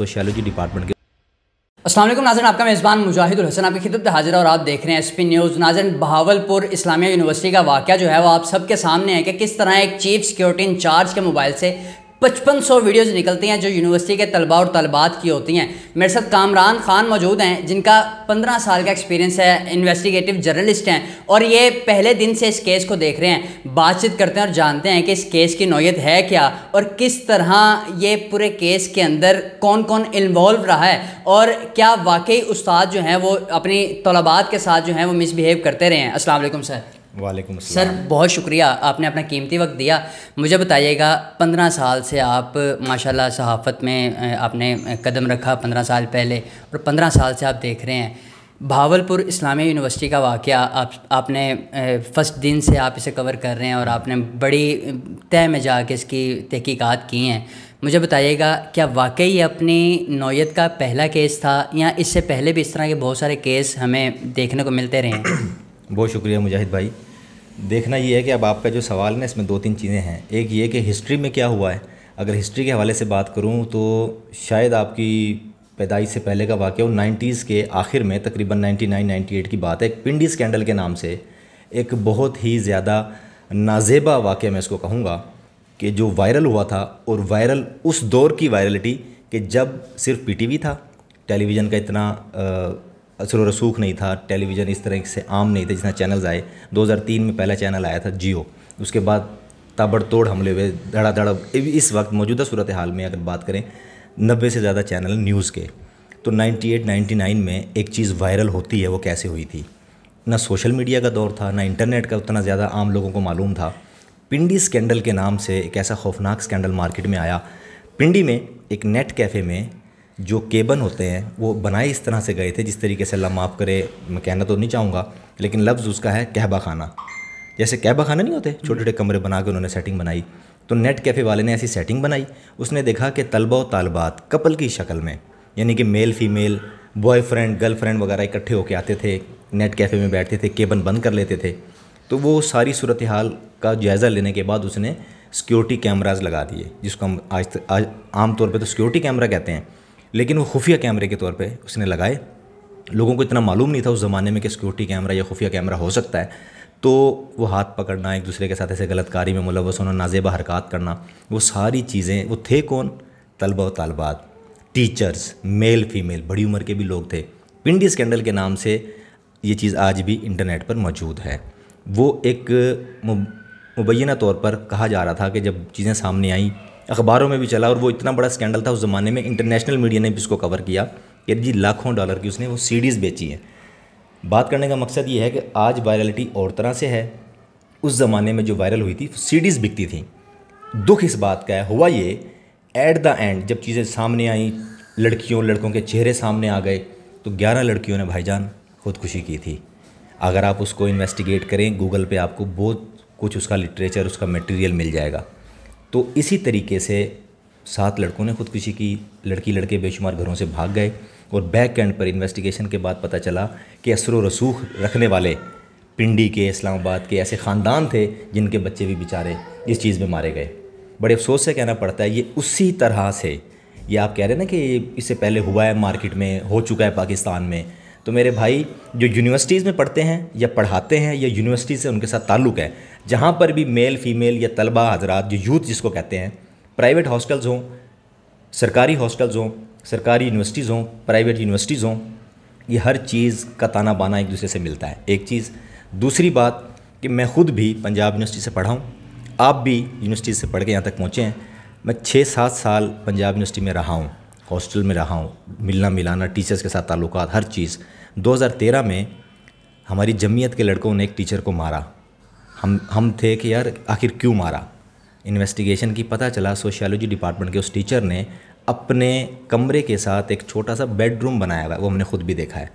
Sociology department के असलम नाजन आपका मेज़बान मुजाहिदुल हसन आपकी खिदत हाजिर और आप देख रहे हैं एस पी न्यूज़ नाजन बहावलपुर इस्लामिया यूनिवर्सिटी का वाक़ जो है वो आप सबके सामने है कि किस तरह एक चीफ सिक्योरिटी इंचार्ज के मोबाइल से पचपन सौ वीडियोज़ निकलती हैं जो यूनिवर्सिटी के तलबा और तलबात की होती हैं मेरे साथ कामरान खान मौजूद हैं जिनका पंद्रह साल का एक्सपीरियंस है इन्वेस्टिगेटिव जर्नलिस्ट हैं और ये पहले दिन से इस केस को देख रहे हैं बातचीत करते हैं और जानते हैं कि इस केस की नौीयत है क्या और किस तरह ये पूरे केस के अंदर कौन कौन इन्वॉल्व रहा है और क्या वाकई उस्ताद जो हैं वो अपनी तलबात के साथ जो हैं वो मिसबिहेव करते रहे हैं असलम सर वालेकुम सर बहुत शुक्रिया आपने अपना कीमती वक्त दिया मुझे बताइएगा पंद्रह साल से आप माशाल्लाह सहाफ़त में आपने कदम रखा पंद्रह साल पहले और पंद्रह साल से आप देख रहे हैं भावलपुर इस्लामी यूनिवर्सिटी का वाक़ आप आपने फ़र्स्ट दिन से आप इसे कवर कर रहे हैं और आपने बड़ी तय में कर इसकी तहकीकात की हैं मुझे बताइएगा क्या वाकई अपनी नौीयत का पहला केस था या इससे पहले भी इस तरह के बहुत सारे केस हमें देखने को मिलते रहे हैं बहुत शुक्रिया मुजाहिद भाई देखना ये है कि अब आपका जो सवाल है ना इसमें दो तीन चीज़ें हैं एक ये कि हिस्ट्री में क्या हुआ है अगर हिस्ट्री के हवाले से बात करूँ तो शायद आपकी पैदाइश से पहले का वाक्य नाइन्टीज़ के आखिर में तकरीबन 99 98 की बात है एक पिंडी स्कैंडल के नाम से एक बहुत ही ज़्यादा नाजेबा वाक्य मैं इसको कहूँगा कि जो वायरल हुआ था और वायरल उस दौर की वायरलिटी कि जब सिर्फ पीटीवी था टेलीविज़न का इतना असर रसूख नहीं था टेलीविज़न इस तरह से आम नहीं थे जितना चैनल्स आए 2003 में पहला चैनल आया था जियो उसके बाद ताबड़तोड़ हमले हुए धड़ा इस वक्त मौजूदा सूरत हाल में अगर बात करें नब्बे से ज़्यादा चैनल न्यूज़ के तो 98 99 में एक चीज़ वायरल होती है वो कैसे हुई थी ना सोशल मीडिया का दौर था ना इंटरनेट का उतना ज़्यादा आम लोगों को मालूम था पिंडी स्कैंडल के नाम से एक ऐसा खौफनाक स्कैंडल मार्केट में आया पिंडी में एक नेट कैफ़े में जो केबन होते हैं वो बनाए इस तरह से गए थे जिस तरीके से अल्लाह माफ़ करे मैं कहना तो नहीं चाहूँगा लेकिन लफ्ज़ उसका है कहबा खाना जैसे कहबा खाना नहीं होते छोटे छोटे कमरे बना के उन्होंने सेटिंग बनाई तो नेट कैफ़े वाले ने ऐसी सेटिंग बनाई उसने देखा कि तलबा व तलबात कपल की शक्ल में यानी कि मेल फीमेल बॉयफ्रेंड गर्लफ्रेंड वगैरह इकट्ठे होकर आते थे नेट कैफ़े में बैठते थे केबन बंद कर लेते थे तो वो सारी सूरत हाल का जायज़ा लेने के बाद उसने सिक्योरिटी कैमराज लगा दिए जिसको हम आज आज तौर पर तो सिक्योरिटी कैमरा कहते हैं लेकिन वो खुफिया कैमरे के तौर पर उसने लगाए लोगों को इतना मालूम नहीं था उस ज़माने में कि सिक्योरिटी कैमरा या खुफिया कैमरा हो सकता है तो वो हाथ पकड़ना एक दूसरे के साथ ऐसे गलतकारी में मुलवस होना नाजेबा हरकत करना वो सारी चीज़ें वो थे कौन तलबा व तलबात टीचर्स मेल फीमेल बड़ी उम्र के भी लोग थे पिंडी स्कैंडल के नाम से ये चीज़ आज भी इंटरनेट पर मौजूद है वो एक मुबैना तौर पर कहा जा रहा था कि जब चीज़ें सामने आई अखबारों में भी चला और वो इतना बड़ा स्कैंडल था उस ज़माने में इंटरनेशनल मीडिया ने भी इसको कवर किया कि जी लाखों डॉलर की उसने वो सीडीज़ बेची हैं बात करने का मकसद ये है कि आज वायरलिटी और तरह से है उस ज़माने में जो वायरल हुई थी सीडीज़ बिकती थी दुख इस बात का है हुआ ये एट द एंड जब चीज़ें सामने आई लड़कियों लड़कों के चेहरे सामने आ गए तो ग्यारह लड़कियों ने भाईजान खुदकुशी की थी अगर आप उसको इन्वेस्टिगेट करें गूगल पे आपको बहुत कुछ उसका लिटरेचर उसका मटेरियल मिल जाएगा तो इसी तरीके से सात लड़कों ने खुदकुशी की लड़की लड़के बेशुमार घरों से भाग गए और बैक एंड पर इन्वेस्टिगेशन के बाद पता चला कि असर रसूख रखने वाले पिंडी के इस्लामाबाद के ऐसे ख़ानदान थे जिनके बच्चे भी बेचारे इस चीज़ में मारे गए बड़े अफसोस से कहना पड़ता है ये उसी तरह से ये आप कह रहे हैं ना कि इससे पहले हुआ है मार्केट में हो चुका है पाकिस्तान में तो मेरे भाई जो यूनिवर्सिटीज़ में पढ़ते हैं या पढ़ाते हैं या यूनिवर्सिटी से उनके साथ ताल्लुक़ है जहाँ पर भी मेल फीमेल या तलबा हजरात जो यूथ जिसको कहते हैं प्राइवेट हॉस्टल्स हों सरकारी हॉस्टल्स हों सरकारी यूनिवर्सिटीज़ हों प्राइवेट यूनिवर्सिटीज़ हों ये हर चीज़ का ताना बाना एक दूसरे से मिलता है एक चीज़ दूसरी बात कि मैं खुद भी पंजाब यूनिवर्सिटी से पढ़ा हूँ आप भी यूनिवर्सिटी से पढ़ के यहाँ तक पहुँचे हैं मैं छः सात साल पंजाब यूनिवर्सिटी में रहा हूँ हॉस्टल में रहा हूँ मिलना मिलाना टीचर्स के साथ ताल्लुक हर चीज़ 2013 में हमारी जमीयत के लड़कों ने एक टीचर को मारा हम हम थे कि यार आखिर क्यों मारा इन्वेस्टिगेशन की पता चला सोशियोलॉजी डिपार्टमेंट के उस टीचर ने अपने कमरे के साथ एक छोटा सा बेडरूम बनाया हुआ है वो हमने खुद भी देखा है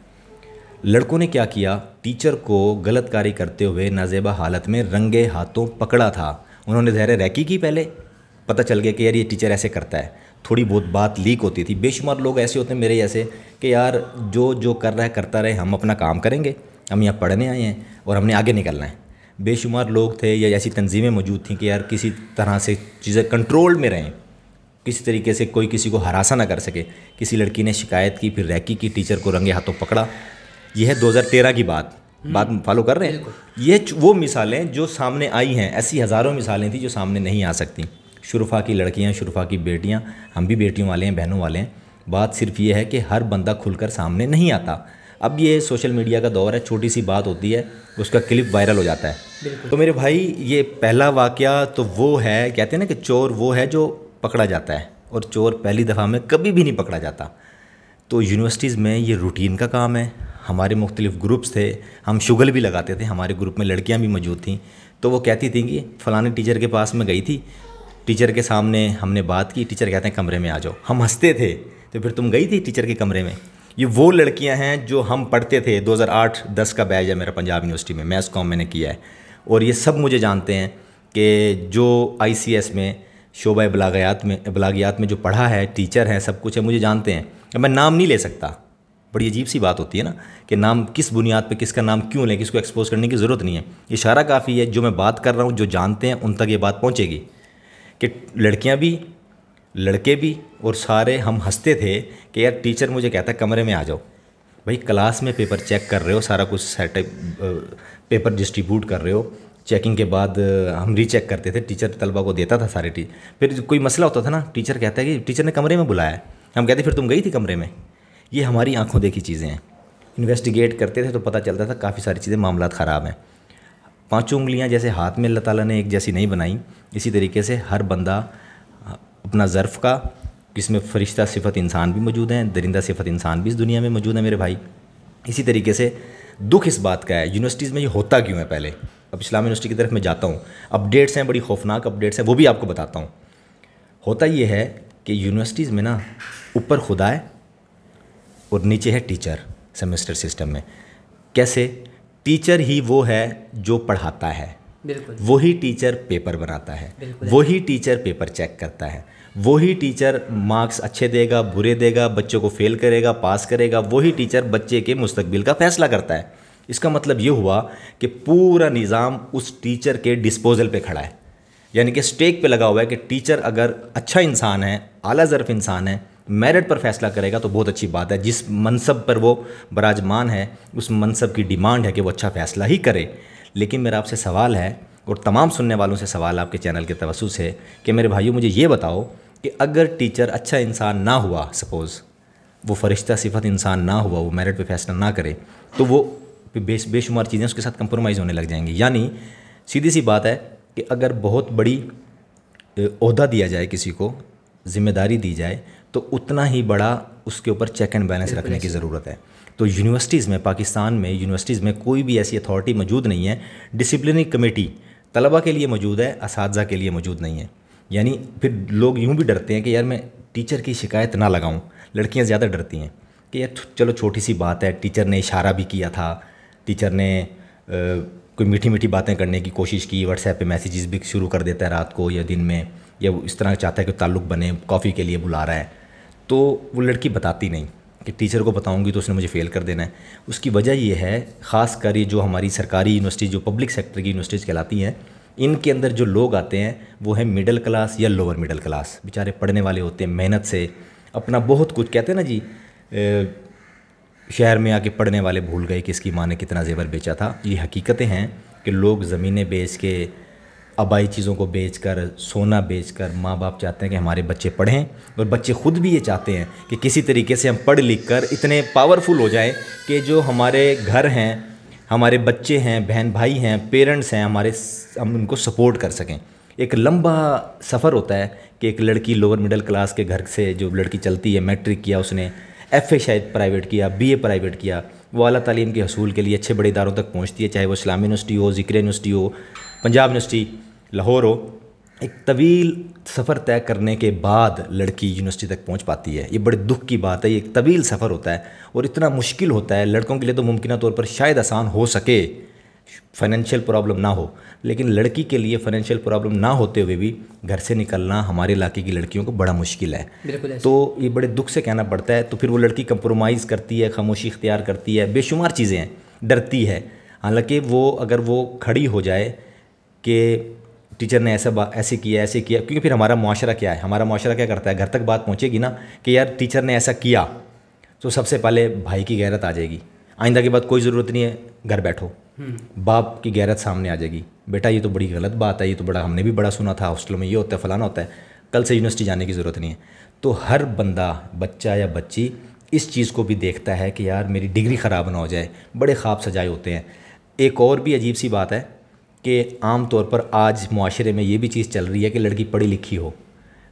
लड़कों ने क्या किया टीचर को गलत कार्य करते हुए नाजेबा हालत में रंगे हाथों पकड़ा था उन्होंने धैर्य रैकी की पहले पता चल गया कि यार ये टीचर ऐसे करता है थोड़ी बहुत बात लीक होती थी बेशुमार लोग ऐसे होते हैं मेरे जैसे कि यार जो जो कर रहा है करता रहे हम अपना काम करेंगे हम यहाँ पढ़ने आए हैं और हमने आगे निकलना है बेशुमार लोग थे या ऐसी तंजीमें मौजूद थी कि यार किसी तरह से चीज़ें कंट्रोल में रहें किसी तरीके से कोई किसी को हरासा ना कर सके किसी लड़की ने शिकायत की फिर रैकी की टीचर को रंगे हाथों पकड़ा यह है 2013 की बात हम्म। बात फॉलो कर रहे हैं ये वो मिसालें जो सामने आई हैं ऐसी हज़ारों मिसालें थी जो सामने नहीं आ सकती शुरफा की लड़कियाँ शुरफा की बेटियाँ हम भी बेटियों वाले हैं बहनों वाले हैं बात सिर्फ ये है कि हर बंदा खुलकर सामने नहीं आता अब ये सोशल मीडिया का दौर है छोटी सी बात होती है उसका क्लिप वायरल हो जाता है तो मेरे भाई ये पहला वाक़ तो वो है कहते हैं ना कि चोर वो है जो पकड़ा जाता है और चोर पहली दफ़ा में कभी भी नहीं पकड़ा जाता तो यूनिवर्सिटीज़ में ये रूटीन का काम है हमारे मुख्तलिफ़ ग्रुप्स थे हम शुगल भी लगाते थे हमारे ग्रुप में लड़कियाँ भी मौजूद थीं तो वो कहती थी कि फ़लाने टीचर के पास में गई थी टीचर के सामने हमने बात की टीचर कहते हैं कमरे में आ जाओ हम हंसते थे तो फिर तुम गई थी टीचर के कमरे में ये वो लड़कियां हैं जो हम पढ़ते थे 2008-10 का बैच है मेरा पंजाब यूनिवर्सिटी में मैथ्स कॉम मैंने किया है और ये सब मुझे जानते हैं कि जो आई में शोबा बलागयात में बलागियात में जो पढ़ा है टीचर हैं सब कुछ है मुझे जानते हैं मैं नाम नहीं ले सकता बड़ी अजीब सी बात होती है ना कि नाम किस बुनियाद पे किसका नाम क्यों लें किसको एक्सपोज करने की ज़रूरत नहीं है इशारा काफ़ी है जो मैं बात कर रहा हूँ जो जानते हैं उन तक ये बात पहुँचेगी कि लड़कियाँ भी लड़के भी और सारे हम हंसते थे कि यार टीचर मुझे कहता है कमरे में आ जाओ भाई क्लास में पेपर चेक कर रहे हो सारा कुछ सेट पेपर डिस्ट्रीब्यूट कर रहे हो चेकिंग के बाद हम रीचेक करते थे टीचर तलबा को देता था सारे टीचर फिर कोई मसला होता था ना टीचर कहता है कि टीचर ने कमरे में बुलाया हम कहते फिर तुम गई थी कमरे में ये हमारी आंखों देखी चीज़ें हैं इन्वेस्टिगेट करते थे तो पता चलता था काफ़ी सारी चीज़ें मामला ख़राब हैं पाँचों उंगलियाँ जैसे हाथ में अल्लाह ताला ने एक जैसी नहीं बनाई इसी तरीके से हर बंदा अपना ज़र्फ़ का जिसमें फ़रिश्ता सिफत इंसान भी मौजूद हैं दरिंदा सिफत इंसान भी इस दुनिया में मौजूद है मेरे भाई इसी तरीके से दुख इस बात का है यूनिवर्सिटीज़ में ये होता क्यों है पहले अब इस्लाम यूनिवर्सिटी की तरफ मैं जाता हूँ अपडेट्स हैं बड़ी खौफनाक अपडेट्स हैं वो भी आपको बताता हूँ होता ये है कि यूनिवर्सिटीज़ में ना ऊपर खुदा है और नीचे है टीचर सेमेस्टर सिस्टम में कैसे टीचर ही वो है जो पढ़ाता है वही टीचर पेपर बनाता है वही टीचर पेपर चेक करता है वही टीचर मार्क्स अच्छे देगा बुरे देगा बच्चों को फेल करेगा पास करेगा वही टीचर बच्चे के मुस्तबिल का फैसला करता है इसका मतलब ये हुआ कि पूरा निज़ाम उस टीचर के डिस्पोजल पे खड़ा है यानी कि स्टेक पे लगा हुआ है कि टीचर अगर अच्छा इंसान है आला ज़रफ़ इंसान है मेरिट पर फैसला करेगा तो बहुत अच्छी बात है जिस मनसब पर वो बराजमान है उस मनसब की डिमांड है कि वो अच्छा फैसला ही करे लेकिन मेरा आपसे सवाल है और तमाम सुनने वालों से सवाल आपके चैनल के तवसु से कि मेरे भाइयों मुझे ये बताओ कि अगर टीचर अच्छा इंसान ना हुआ सपोज़ वो फरिश्ता सिफत इंसान ना हुआ वो मेरिट पे फैसला ना करे तो वो बे बेशुमार चीज़ें उसके साथ कंप्रोमाइज़ होने लग जाएंगी यानी सीधी सी बात है कि अगर बहुत बड़ी अहदा दिया जाए किसी को ज़िम्मेदारी दी जाए तो उतना ही बड़ा उसके ऊपर चेक एंड बैलेंस रखने की ज़रूरत है तो यूनिवर्सिटीज़ में पाकिस्तान में यूनिवर्सिटीज़ में कोई भी ऐसी अथॉरिटी मौजूद नहीं है डिसिप्लिनरी कमेटी तलबा के लिए मौजूद है इस के लिए मौजूद नहीं है यानी फिर लोग यूँ भी डरते हैं कि यार मैं टीचर की शिकायत ना लगाऊँ लड़कियाँ ज़्यादा डरती हैं कि यार चलो छोटी सी बात है टीचर ने इशारा भी किया था टीचर ने कोई मीठी मीठी बातें करने की कोशिश की व्हाट्सएप पे मैसेजेस भी शुरू कर देता है रात को या दिन में या इस तरह चाहता है कि ताल्लुक़ बने कॉफ़ी के लिए बुला रहा है तो वो लड़की बताती नहीं कि टीचर को बताऊंगी तो उसने मुझे फ़ेल कर देना है उसकी वजह ये है ख़ास कर ये जो हमारी सरकारी यूनिवर्सिटी जो पब्लिक सेक्टर की यूनिवर्सिटीज़ कहलाती हैं इनके अंदर जो लोग आते हैं वो है मिडिल क्लास या लोअर मिडिल क्लास बेचारे पढ़ने वाले होते हैं मेहनत से अपना बहुत कुछ कहते हैं ना जी ए, शहर में आके पढ़ने वाले भूल गए कि इसकी माँ ने कितना जेवर बेचा था ये हकीकतें हैं कि लोग ज़मीनें बेच के आबाई चीज़ों को बेचकर सोना बेचकर माँ बाप चाहते हैं कि हमारे बच्चे पढ़ें और बच्चे खुद भी ये चाहते हैं कि किसी तरीके से हम पढ़ लिख कर इतने पावरफुल हो जाएं कि जो हमारे घर हैं हमारे बच्चे हैं बहन भाई हैं पेरेंट्स हैं हमारे हम उनको सपोर्ट कर सकें एक लंबा सफ़र होता है कि एक लड़की लोअर मिडिल क्लास के घर से जो लड़की चलती है मैट्रिक किया उसने एफ ए शायद प्राइवेट किया बी ए प्राइवेट किया वो अली तलीम के हसूल के लिए अच्छे बड़े इदारों तक पहुँचती है चाहे वो इस्लामी यूनिवर्सिटी हो जिक्र यूनिवर्सिटी हो पंजाब यूनिवर्सिटी लाहौर हो एक तवील सफ़र तय करने के बाद लड़की यूनिवर्सिटी तक पहुंच पाती है ये बड़े दुख की बात है ये एक तवील सफ़र होता है और इतना मुश्किल होता है लड़कों के लिए तो मुमकिन तौर पर शायद आसान हो सके फाइनेंशियल प्रॉब्लम ना हो लेकिन लड़की के लिए फाइनेंशियल प्रॉब्लम ना होते हुए भी घर से निकलना हमारे इलाके की लड़कियों को बड़ा मुश्किल है तो ये बड़े दुख से कहना पड़ता है तो फिर वो लड़की कंप्रोमाइज़ करती है खामोशी इख्तियार करती है बेशुमार चीज़ें हैं डरती है हालांकि वो अगर वो खड़ी हो जाए कि टीचर ने ऐसा ऐसे किया ऐसे किया क्योंकि फिर हमारा माशरा क्या है हमारा माशरा क्या करता है घर तक बात पहुँचेगी ना कि यार टीचर ने ऐसा किया तो सबसे पहले भाई की गैरत आ जाएगी आइंदा के बाद कोई ज़रूरत नहीं है घर बैठो हम्म। बाप की गैरत सामने आ जाएगी बेटा ये तो बड़ी गलत बात है ये तो बड़ा हमने भी बड़ा सुना था हॉस्टल में ये होता है फलाना होता है कल से यूनिवर्सिटी जाने की ज़रूरत नहीं है तो हर बंदा बच्चा या बच्ची इस चीज़ को भी देखता है कि यार मेरी डिग्री ख़राब ना हो जाए बड़े ख्वाब सजाए होते हैं एक और भी अजीब सी बात है कि आम तौर पर आज माशरे में ये भी चीज़ चल रही है कि लड़की पढ़ी लिखी हो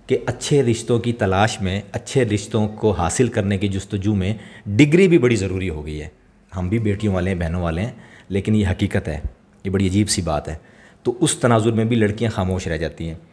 कि अच्छे रिश्तों की तलाश में अच्छे रिश्तों को हासिल करने की जस्तजू में डिग्री भी बड़ी ज़रूरी हो गई है हम भी बेटियों वाले हैं बहनों वाले हैं लेकिन ये हकीकत है ये बड़ी अजीब सी बात है तो उस तनाजुर में भी लड़कियाँ खामोश रह जाती हैं